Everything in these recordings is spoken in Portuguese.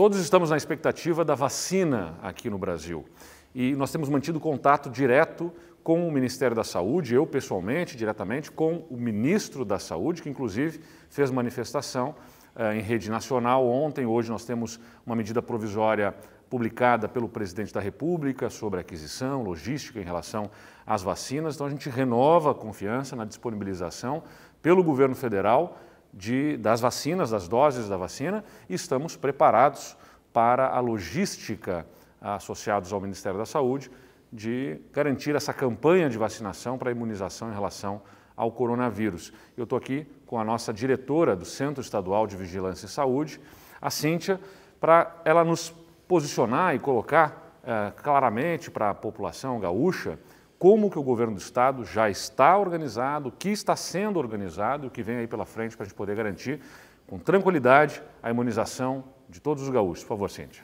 Todos estamos na expectativa da vacina aqui no Brasil e nós temos mantido contato direto com o Ministério da Saúde, eu pessoalmente, diretamente, com o ministro da Saúde, que inclusive fez manifestação eh, em rede nacional ontem. Hoje nós temos uma medida provisória publicada pelo presidente da República sobre aquisição, logística em relação às vacinas. Então a gente renova a confiança na disponibilização pelo governo federal de, das vacinas, das doses da vacina, e estamos preparados para a logística ah, associados ao Ministério da Saúde de garantir essa campanha de vacinação para imunização em relação ao coronavírus. Eu estou aqui com a nossa diretora do Centro Estadual de Vigilância e Saúde, a Cíntia, para ela nos posicionar e colocar eh, claramente para a população gaúcha como que o governo do Estado já está organizado, o que está sendo organizado, o que vem aí pela frente para a gente poder garantir com tranquilidade a imunização de todos os gaúchos. Por favor, Cíntia.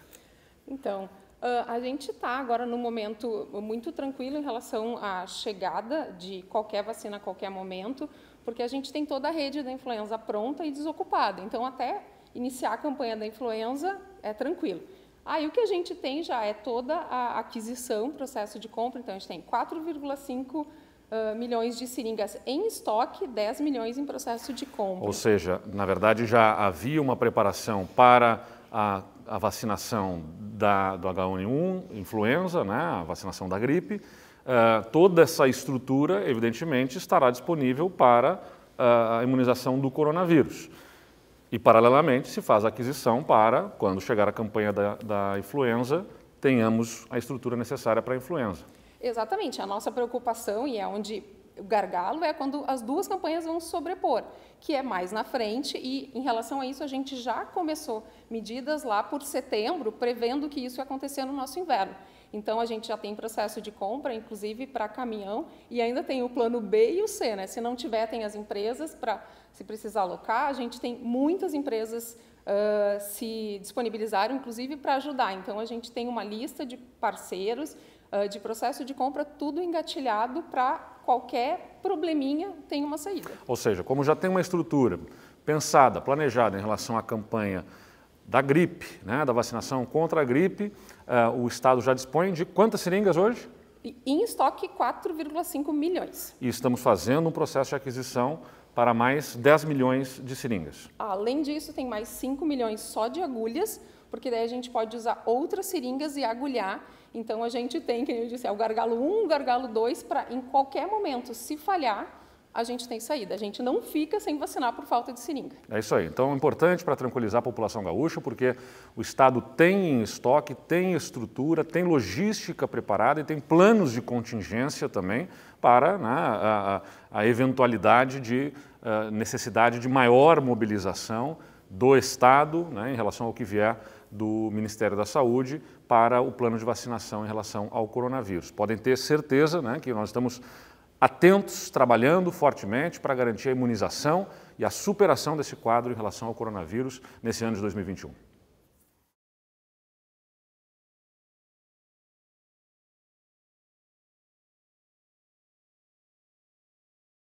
Então, ah, a gente está agora num momento muito tranquilo em relação à chegada de qualquer vacina a qualquer momento, porque a gente tem toda a rede da influenza pronta e desocupada. Então, até iniciar a campanha da influenza é tranquilo. Aí o que a gente tem já é toda a aquisição, processo de compra, então a gente tem 4,5 Uh, milhões de seringas em estoque, 10 milhões em processo de compra. Ou seja, na verdade já havia uma preparação para a, a vacinação da, do H1N1, influenza, né, a vacinação da gripe. Uh, toda essa estrutura, evidentemente, estará disponível para uh, a imunização do coronavírus. E, paralelamente, se faz a aquisição para, quando chegar a campanha da, da influenza, tenhamos a estrutura necessária para a influenza. Exatamente. A nossa preocupação, e é onde o gargalo, é quando as duas campanhas vão sobrepor, que é mais na frente, e em relação a isso, a gente já começou medidas lá por setembro, prevendo que isso ia acontecer no nosso inverno. Então, a gente já tem processo de compra, inclusive para caminhão, e ainda tem o plano B e o C. Né? Se não tiver, tem as empresas para, se precisar alocar, a gente tem muitas empresas uh, se disponibilizaram, inclusive, para ajudar. Então, a gente tem uma lista de parceiros, uh, de processo de compra, tudo engatilhado para qualquer probleminha tem uma saída. Ou seja, como já tem uma estrutura pensada, planejada em relação à campanha da gripe, né, da vacinação contra a gripe, uh, o Estado já dispõe de quantas seringas hoje? Em estoque, 4,5 milhões. E estamos fazendo um processo de aquisição para mais 10 milhões de seringas. Além disso, tem mais 5 milhões só de agulhas, porque daí a gente pode usar outras seringas e agulhar. Então a gente tem, como eu disse, é o gargalo 1, o gargalo 2, para em qualquer momento, se falhar, a gente tem saída. A gente não fica sem vacinar por falta de seringa. É isso aí. Então, é importante para tranquilizar a população gaúcha, porque o Estado tem estoque, tem estrutura, tem logística preparada e tem planos de contingência também para né, a, a, a, eventualidade de a eh, necessidade de maior mobilização do Estado né, em relação ao que vier do Ministério da Saúde para o plano de vacinação em relação ao coronavírus. Podem ter certeza né, que nós estamos atentos, trabalhando fortemente para garantir a imunização e a superação desse quadro em relação ao coronavírus nesse ano de 2021.